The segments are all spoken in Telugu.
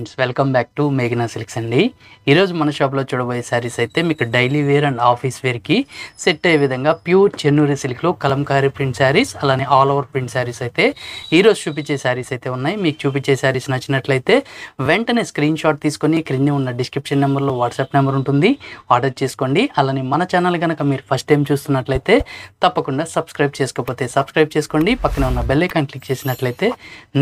ఫ్రెండ్స్ వెల్కమ్ బ్యాక్ టు మేఘనా సిల్క్స్ అండి ఈరోజు మన షాప్లో చూడబోయే శారీస్ అయితే మీకు డైలీ వేర్ అండ్ ఆఫీస్ వేర్కి సెట్ అయ్యే విధంగా ప్యూర్ చెన్నూరి సిల్క్లో కలంకారీ ప్రింట్ శారీస్ అలానే ఆల్ ఓవర్ ప్రింట్ శారీస్ అయితే ఈరోజు చూపించే శారీస్ అయితే ఉన్నాయి మీకు చూపించే శారీస్ నచ్చినట్లయితే వెంటనే స్క్రీన్ షాట్ తీసుకొని క్రింద ఉన్న డిస్క్రిప్షన్ నెంబర్లో వాట్సాప్ నెంబర్ ఉంటుంది ఆర్డర్ చేసుకోండి అలానే మన ఛానల్ కనుక మీరు ఫస్ట్ టైం చూస్తున్నట్లయితే తప్పకుండా సబ్స్క్రైబ్ చేసుకోకపోతే సబ్స్క్రైబ్ చేసుకోండి పక్కన ఉన్న బెల్ ఐకాన్ క్లిక్ చేసినట్లయితే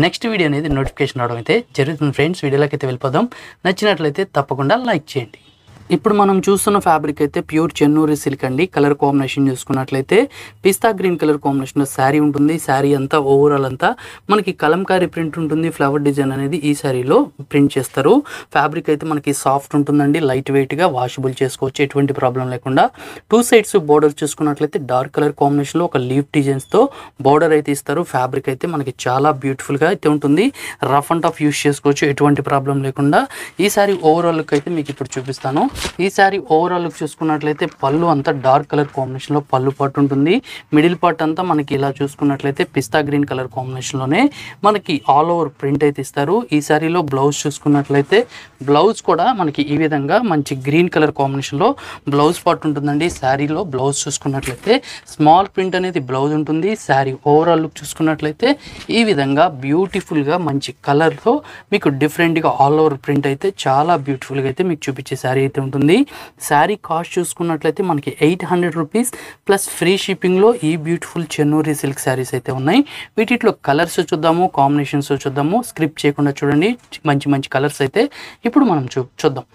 నెక్స్ట్ వీడియో అనేది నోటిఫికేషన్ రావడం అయితే జరుగుతుంది ఫ్రెండ్స్ వీడియోలో వివరాలకైతే వెళ్ళిపోదాం నచ్చినట్లయితే తప్పకుండా లైక్ చేయండి ఇప్పుడు మనం చూస్తున్న ఫ్యాబ్రిక్ అయితే ప్యూర్ చెన్నూరి సిల్క్ అండి కలర్ కాంబినేషన్ చూసుకున్నట్లయితే పిస్తా గ్రీన్ కలర్ కాంబినేషన్లో శారీ ఉంటుంది శారీ అంతా ఓవరాల్ అంతా మనకి కలంకారీ ప్రింట్ ఉంటుంది ఫ్లవర్ డిజైన్ అనేది ఈ శారీలో ప్రింట్ చేస్తారు ఫ్యాబ్రిక్ అయితే మనకి సాఫ్ట్ ఉంటుందండి లైట్ వెయిట్గా వాషబుల్ చేసుకోవచ్చు ఎటువంటి ప్రాబ్లం లేకుండా టూ సైడ్స్ బోర్డర్ చూసుకున్నట్లయితే డార్క్ కలర్ కాంబినేషన్లో ఒక లీఫ్ డిజైన్స్తో బోర్డర్ అయితే ఇస్తారు ఫ్యాబ్రిక్ అయితే మనకి చాలా బ్యూటిఫుల్గా అయితే ఉంటుంది రఫ్ అండ్ టఫ్ యూస్ చేసుకోవచ్చు ఎటువంటి ప్రాబ్లం లేకుండా ఈ శారీ ఓవరాల్కి అయితే మీకు ఇప్పుడు చూపిస్తాను ఈ శారీ ఓవరాల్ లుక్ చూసుకున్నట్లయితే పళ్ళు అంతా డార్క్ కలర్ కాంబినేషన్లో పళ్ళు పాటు ఉంటుంది మిడిల్ పార్ట్ అంతా మనకి ఇలా చూసుకున్నట్లయితే పిస్తా గ్రీన్ కలర్ కాంబినేషన్లోనే మనకి ఆల్ ఓవర్ ప్రింట్ అయితే ఇస్తారు ఈ శారీలో బ్లౌజ్ చూసుకున్నట్లయితే బ్లౌజ్ కూడా మనకి ఈ విధంగా మంచి గ్రీన్ కలర్ కాంబినేషన్లో బ్లౌజ్ పార్ట్ ఉంటుందండి శారీలో బ్లౌజ్ చూసుకున్నట్లయితే స్మాల్ ప్రింట్ అనేది బ్లౌజ్ ఉంటుంది శారీ ఓవరాల్ లుక్ చూసుకున్నట్లయితే ఈ విధంగా బ్యూటిఫుల్గా మంచి కలర్తో మీకు డిఫరెంట్గా ఆల్ ఓవర్ ప్రింట్ అయితే చాలా బ్యూటిఫుల్గా అయితే మీకు చూపించే శారీ అయితే ఉంటుంది శారీ కాస్ట్ చూసుకున్నట్లయితే మనకి eight hundred rupees plus free షిప్పింగ్లో ఈ బ్యూటిఫుల్ చెన్నూరి సిల్క్ శారీస్ అయితే ఉన్నాయి వీటిలో కలర్స్ చూద్దాము కాంబినేషన్స్ చూద్దాము స్క్రిప్ట్ చేయకుండా చూడండి మంచి మంచి కలర్స్ అయితే ఇప్పుడు మనం చూ చూద్దాం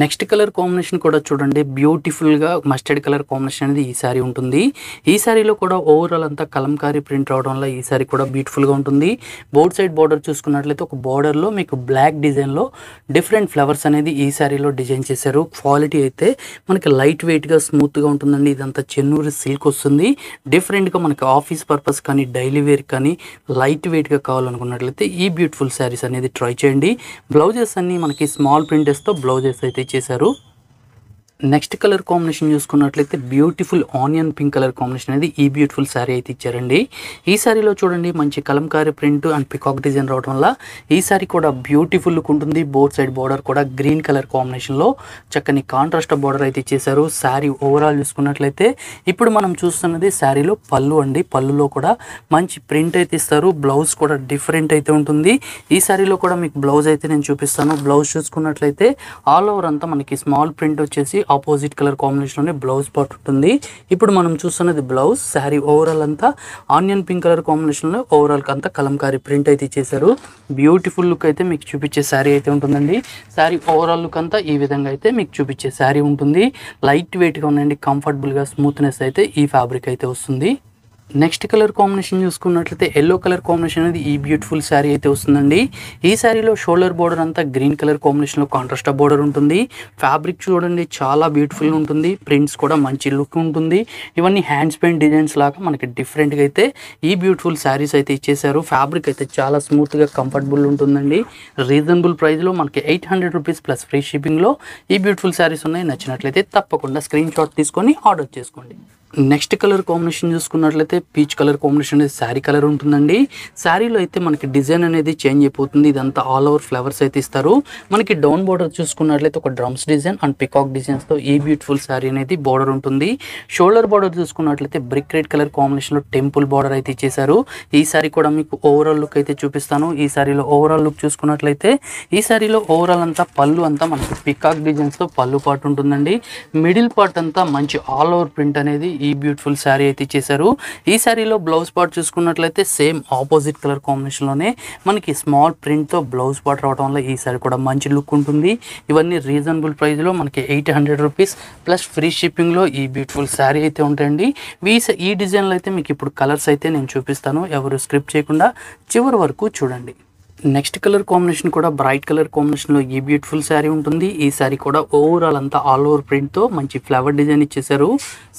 నెక్స్ట్ కలర్ కాంబినేషన్ కూడా చూడండి బ్యూటిఫుల్గా మస్టర్డ్ కలర్ కాంబినేషన్ అనేది ఈ సారీ ఉంటుంది ఈ సారీలో కూడా ఓవరాల్ అంతా కలంకారీ ప్రింట్ రావడం వల్ల ఈ సారీ కూడా బ్యూటిఫుల్గా ఉంటుంది బోర్డ్ సైడ్ బార్డర్ చూసుకున్నట్లయితే ఒక బార్డర్లో మీకు బ్లాక్ డిజైన్లో డిఫరెంట్ ఫ్లవర్స్ అనేది ఈ సారీలో డిజైన్ చేశారు క్వాలిటీ అయితే మనకి లైట్ వెయిట్గా స్మూత్గా ఉంటుందండి ఇదంతా చెన్నూరు సిల్క్ వస్తుంది డిఫరెంట్గా మనకి ఆఫీస్ పర్పస్ కానీ డైలీ వేర్ కానీ లైట్ వెయిట్గా కావాలనుకున్నట్లయితే ఈ బ్యూటిఫుల్ శారీస్ అనేది ట్రై చేయండి బ్లౌజెస్ అన్ని మనకి స్మాల్ ప్రింటెస్తో బ్లౌజెస్ అయితే తెచ్చేశారు నెక్స్ట్ కలర్ కాంబినేషన్ చూసుకున్నట్లయితే beautiful onion pink colour combination అనేది ఈ బ్యూటిఫుల్ శారీ అయితే ఇచ్చారండి ఈ శారీలో చూడండి మంచి Kalamkari print and peacock design రావడం వల్ల ఈ శారీ కూడా బ్యూటిఫుల్ లుక్ ఉంటుంది బోర్డ్ సైడ్ బార్డర్ కూడా గ్రీన్ కలర్ కాంబినేషన్లో చక్కని కాంట్రాస్ట్ బార్డర్ అయితే ఇచ్చేసారు శారీ ఓవరాల్ చూసుకున్నట్లయితే ఇప్పుడు మనం చూస్తున్నది శారీలో పళ్ళు అండి పళ్ళులో కూడా మంచి ప్రింట్ అయితే ఇస్తారు బ్లౌజ్ కూడా డిఫరెంట్ అయితే ఉంటుంది ఈ శారీలో కూడా మీకు బ్లౌజ్ అయితే నేను చూపిస్తాను బ్లౌజ్ చూసుకున్నట్లయితే ఆల్ ఓవర్ అంతా మనకి స్మాల్ ప్రింట్ వచ్చేసి ఆపోజిట్ కలర్ కాంబినేషన్లోనే బ్లౌజ్ పార్ట్ ఉంటుంది ఇప్పుడు మనం చూస్తున్నది బ్లౌజ్ శారీ ఓవరాల్ అంతా ఆనియన్ పింక్ కలర్ కాంబినేషన్లో ఓవరాల్ అంతా కలంకారీ ప్రింట్ అయితే ఇచ్చేసారు బ్యూటిఫుల్ లుక్ అయితే మీకు చూపించే శారీ అయితే ఉంటుందండి శారీ ఓవరాల్ లుక్ అంతా ఈ విధంగా అయితే మీకు చూపించే శారీ ఉంటుంది లైట్ వెయిట్గా ఉండండి కంఫర్టబుల్గా స్మూత్నెస్ అయితే ఈ ఫ్యాబ్రిక్ అయితే వస్తుంది నెక్స్ట్ కలర్ కాంబినేషన్ చూసుకున్నట్లయితే ఎల్లో కలర్ కాంబినేషన్ అనేది ఈ బ్యూటిఫుల్ శారీ అయితే వస్తుందండి ఈ శారీలో షోల్డర్ బోర్డర్ అంతా గ్రీన్ కలర్ కాంబినేషన్లో కాంట్రాస్ట్ బోర్డర్ ఉంటుంది ఫ్యాబ్రిక్ చూడండి చాలా బ్యూటిఫుల్ ఉంటుంది ప్రింట్స్ కూడా మంచి లుక్ ఉంటుంది ఇవన్నీ హ్యాండ్స్ పెయింట్ డిజైన్స్ లాగా మనకి డిఫరెంట్గా అయితే ఈ బ్యూటిఫుల్ శారీస్ అయితే ఇచ్చేసారు ఫ్యాబ్రిక్ అయితే చాలా స్మూత్గా కంఫర్టబుల్ ఉంటుందండి రీజనబుల్ ప్రైస్లో మనకి eight hundred rupees plus free షిప్పింగ్లో ఈ బ్యూటిఫుల్ శారీస్ ఉన్నాయి నచ్చినట్లయితే తప్పకుండా స్క్రీన్ షాట్ తీసుకొని ఆర్డర్ చేసుకోండి నెక్స్ట్ కలర్ కాంబినేషన్ చూసుకున్నట్లయితే పీచ్ కలర్ కాంబినేషన్ అనేది శారీ కలర్ ఉంటుందండి శారీలో అయితే మనకి డిజైన్ అనేది చేంజ్ అయిపోతుంది ఇదంతా ఆల్ ఓవర్ ఫ్లవర్స్ అయితే ఇస్తారు మనకి డౌన్ బార్డర్ చూసుకున్నట్లయితే ఒక డ్రమ్స్ డిజైన్ అండ్ పికాక్ డిజైన్స్తో ఈ బ్యూటిఫుల్ శారీ అనేది బార్డర్ ఉంటుంది షోల్డర్ బార్డర్ చూసుకున్నట్లయితే బ్రిక్ రెడ్ కలర్ కాంబినేషన్లో టెంపుల్ బార్డర్ అయితే ఇచ్చేశారు ఈ శారీ కూడా మీకు ఓవరాల్ లుక్ అయితే చూపిస్తాను ఈ శారీలో ఓవరాల్ లుక్ చూసుకున్నట్లయితే ఈ శారీలో ఓవరాల్ అంతా పళ్ళు అంతా మనకి పికాక్ డిజైన్స్తో పళ్ళు పాటు ఉంటుందండి మిడిల్ పార్ట్ అంతా మంచి ఆల్ ఓవర్ ప్రింట్ అనేది ఈ బ్యూటిఫుల్ శారీ అయితే ఇచ్చేసారు ఈ శారీలో బ్లౌజ్ పార్ట్ చూసుకున్నట్లయితే సేమ్ ఆపోజిట్ కలర్ కాంబినేషన్లోనే మనకి స్మాల్ ప్రింట్తో బ్లౌజ్ పార్ట్ రావడం వల్ల ఈ శారీ కూడా మంచి లుక్ ఉంటుంది ఇవన్నీ రీజనబుల్ ప్రైస్లో మనకి eight hundred rupees plus free షిప్పింగ్లో ఈ బ్యూటిఫుల్ శారీ అయితే ఉంటాయండి ఈ ఈ డిజైన్లో అయితే మీకు ఇప్పుడు కలర్స్ అయితే నేను చూపిస్తాను ఎవరు స్క్రిప్ట్ చేయకుండా చివరి వరకు చూడండి నెక్స్ట్ కలర్ కాంబినేషన్ కూడా బ్రైట్ కలర్ కాంబినేషన్లో ఈ బ్యూటిఫుల్ శారీ ఉంటుంది ఈ శారీ కూడా ఓవరాల్ అంతా ఆల్ ఓవర్ ప్రింట్తో మంచి ఫ్లవర్ డిజైన్ ఇచ్చేసారు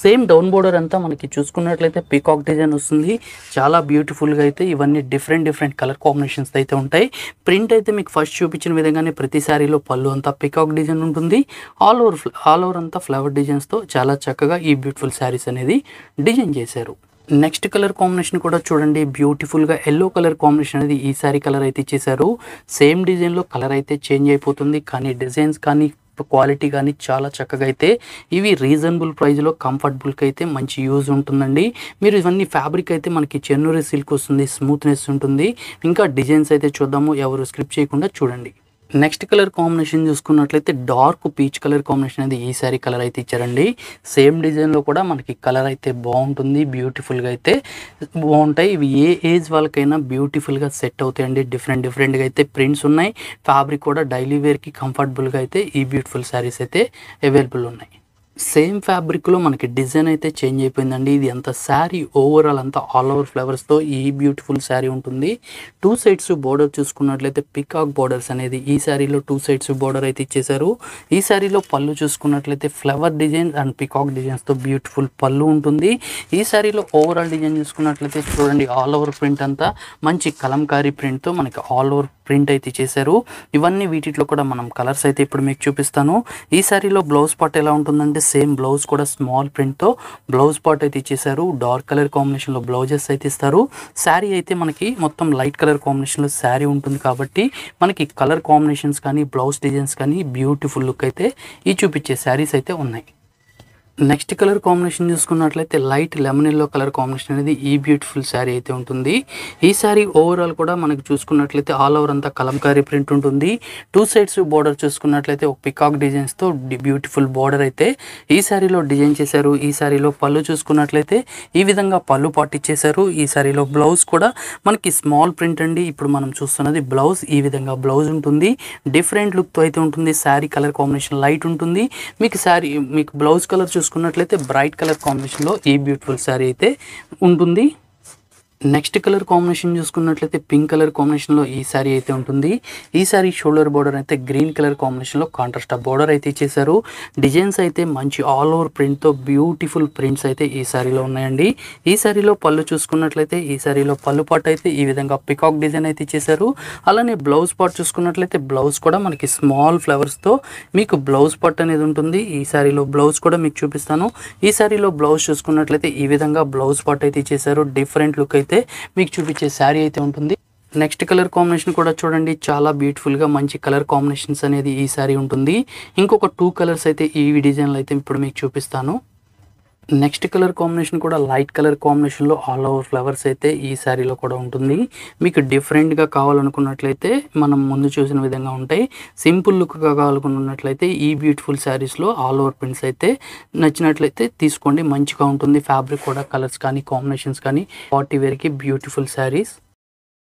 సేమ్ డౌన్ బోర్డర్ అంతా మనకి చూసుకున్నట్లయితే పీకాక్ డిజైన్ వస్తుంది చాలా బ్యూటిఫుల్గా అయితే ఇవన్నీ డిఫరెంట్ డిఫరెంట్ కలర్ కాంబినేషన్స్ అయితే ఉంటాయి ప్రింట్ అయితే మీకు ఫస్ట్ చూపించిన విధంగానే ప్రతి శారీలో పళ్ళు అంతా పీకాక్ డిజైన్ ఉంటుంది ఆల్ ఓవర్ ఆల్ ఓవర్ అంతా ఫ్లవర్ డిజైన్స్తో చాలా చక్కగా ఈ బ్యూటిఫుల్ శారీస్ అనేది డిజైన్ చేశారు నెక్స్ట్ కలర్ కాంబినేషన్ కూడా చూడండి బ్యూటిఫుల్గా ఎల్లో కలర్ కాంబినేషన్ అనేది ఈసారి కలర్ అయితే ఇచ్చేసారు సేమ్ డిజైన్లో కలర్ అయితే చేంజ్ అయిపోతుంది కానీ డిజైన్స్ కానీ క్వాలిటీ కానీ చాలా చక్కగా అయితే ఇవి రీజనబుల్ ప్రైస్లో కంఫర్టబుల్కి అయితే మంచి యూజ్ ఉంటుందండి మీరు ఇవన్నీ ఫ్యాబ్రిక్ అయితే మనకి చెన్నూరి సిల్క్ వస్తుంది స్మూత్నెస్ ఉంటుంది ఇంకా డిజైన్స్ అయితే చూద్దాము ఎవరు స్క్రిప్ చేయకుండా చూడండి నెక్స్ట్ కలర్ కాంబినేషన్ చూసుకున్నట్లయితే డార్క్ పీచ్ కలర్ కాంబినేషన్ అయితే ఈ సారీ కలర్ అయితే ఇచ్చారండి సేమ్ డిజైన్లో కూడా మనకి కలర్ అయితే బాగుంటుంది బ్యూటిఫుల్గా అయితే బాగుంటాయి ఇవి ఏ ఏజ్ వాళ్ళకైనా బ్యూటిఫుల్గా సెట్ అవుతాయండి డిఫరెంట్ డిఫరెంట్గా అయితే ప్రింట్స్ ఉన్నాయి ఫ్యాబ్రిక్ కూడా డైలీ వేర్కి కంఫర్టబుల్గా అయితే ఈ బ్యూటిఫుల్ శారీస్ అయితే అవైలబుల్ ఉన్నాయి సేమ్ ఫ్యాబ్రిక్లో మనకి డిజైన్ అయితే చేంజ్ అయిపోయిందండి ఇది అంత శారీ ఓవరాల్ అంతా ఆల్ ఓవర్ ఫ్లవర్స్తో ఈ బ్యూటిఫుల్ శారీ ఉంటుంది టూ సైడ్స్ బోర్డర్ చూసుకున్నట్లయితే పికాక్ బోర్డర్స్ అనేది ఈ శారీలో టూ సైడ్స్ బోర్డర్ అయితే ఇచ్చేశారు ఈ శారీలో పళ్ళు చూసుకున్నట్లయితే ఫ్లవర్ డిజైన్ అండ్ పికాక్ డిజైన్స్తో బ్యూటిఫుల్ పళ్ళు ఉంటుంది ఈ శారీలో ఓవరాల్ డిజైన్ చూసుకున్నట్లయితే చూడండి ఆల్ ఓవర్ ప్రింట్ అంతా మంచి కలంకారీ ప్రింట్తో మనకి ఆల్ ఓవర్ ప్రింట్ అయితే చేశారు ఇవన్నీ వీటిలో కూడా మనం కలర్స్ అయితే ఇప్పుడు మీకు చూపిస్తాను ఈ శారీలో బ్లౌజ్ పట్ ఎలా ఉంటుందండి అండ్ సేమ్ బ్లౌజ్ కూడా స్మాల్ ప్రింట్తో బ్లౌజ్ పార్ట్ అయితే ఇచ్చేసారు డార్క్ కలర్ కాంబినేషన్లో బ్లౌజెస్ అయితే ఇస్తారు శారీ అయితే మనకి మొత్తం లైట్ కలర్ కాంబినేషన్లో శారీ ఉంటుంది కాబట్టి మనకి కలర్ కాంబినేషన్స్ కానీ బ్లౌజ్ డిజైన్స్ కానీ బ్యూటిఫుల్ లుక్ అయితే ఈ చూపించే శారీస్ అయితే ఉన్నాయి నెక్స్ట్ కలర్ కాంబినేషన్ చూసుకున్నట్లయితే light lemon yellow colour combination అనేది ఈ బ్యూటిఫుల్ శారీ అయితే ఉంటుంది ఈ శారీ ఓవరాల్ కూడా మనకు చూసుకున్నట్లయితే ఆల్ ఓవర్ అంతా కలంకారీ ప్రింట్ ఉంటుంది టూ సైడ్స్ బార్డర్ చూసుకున్నట్లయితే ఒక పికాక్ డిజైన్స్తో బ్యూటిఫుల్ బార్డర్ అయితే ఈ శారీలో డిజైన్ చేశారు ఈ శారీలో పళ్ళు చూసుకున్నట్లయితే ఈ విధంగా పళ్ళు పాటిచ్చేశారు ఈ శారీలో బ్లౌజ్ కూడా మనకి స్మాల్ ప్రింట్ అండి ఇప్పుడు మనం చూస్తున్నది బ్లౌజ్ ఈ విధంగా బ్లౌజ్ ఉంటుంది డిఫరెంట్ లుక్తో అయితే ఉంటుంది శారీ కలర్ కాంబినేషన్ లైట్ ఉంటుంది మీకు శారీ మీకు బ్లౌజ్ కలర్ చూసుకున్నట్లయితే బ్రైట్ కలర్ కాంబినేషన్లో ఈ బ్యూటిఫుల్ శారీ అయితే ఉంటుంది నెక్స్ట్ కలర్ కాంబినేషన్ చూసుకున్నట్లయితే పింక్ కలర్ కాంబినేషన్లో ఈ శారీ అయితే ఉంటుంది ఈ శారీ షోల్డర్ బోర్డర్ అయితే గ్రీన్ కలర్ కాంబినేషన్లో కాంట్రాస్ట్ బోర్డర్ అయితే ఇచ్చేసారు డిజైన్స్ అయితే మంచి ఆల్ ఓవర్ ప్రింట్తో బ్యూటిఫుల్ ప్రింట్స్ అయితే ఈ శారీలో ఉన్నాయండి ఈ శారీలో పళ్ళు చూసుకున్నట్లయితే ఈ శారీలో పళ్ళు పాటు అయితే ఈ విధంగా పికాక్ డిజైన్ అయితే ఇచ్చేసారు అలానే బ్లౌజ్ పాట్ చూసుకున్నట్లయితే బ్లౌజ్ కూడా మనకి స్మాల్ ఫ్లవర్స్తో మీకు బ్లౌజ్ పట్ అనేది ఉంటుంది ఈ శారీలో బ్లౌజ్ కూడా మీకు చూపిస్తాను ఈ శారీలో బ్లౌజ్ చూసుకున్నట్లయితే ఈ విధంగా బ్లౌజ్ పాట్ అయితే ఇచ్చేసారు డిఫరెంట్ లుక్ అయితే అయితే మీకు చూపించే శారీ అయితే ఉంటుంది నెక్స్ట్ కలర్ కాంబినేషన్ కూడా చూడండి చాలా బ్యూటిఫుల్గా మంచి కలర్ కాంబినేషన్స్ అనేది ఈ సారీ ఉంటుంది ఇంకొక టూ కలర్స్ అయితే ఈ డిజైన్లు అయితే ఇప్పుడు మీకు చూపిస్తాను నెక్స్ట్ కలర్ కాంబినేషన్ కూడా లైట్ కలర్ కాంబినేషన్లో ఆల్ ఓవర్ ఫ్లవర్స్ అయితే ఈ శారీలో కూడా ఉంటుంది మీకు డిఫరెంట్గా కావాలనుకున్నట్లయితే మనం ముందు చూసిన విధంగా ఉంటాయి సింపుల్ లుక్గా కావాలనుకున్నట్లయితే ఈ బ్యూటిఫుల్ శారీస్లో ఆల్ ఓవర్ ప్రింట్స్ అయితే నచ్చినట్లయితే తీసుకోండి మంచిగా ఉంటుంది ఫ్యాబ్రిక్ కూడా కలర్స్ కానీ కాంబినేషన్స్ కానీ పార్టీ వేర్కి బ్యూటిఫుల్ శారీస్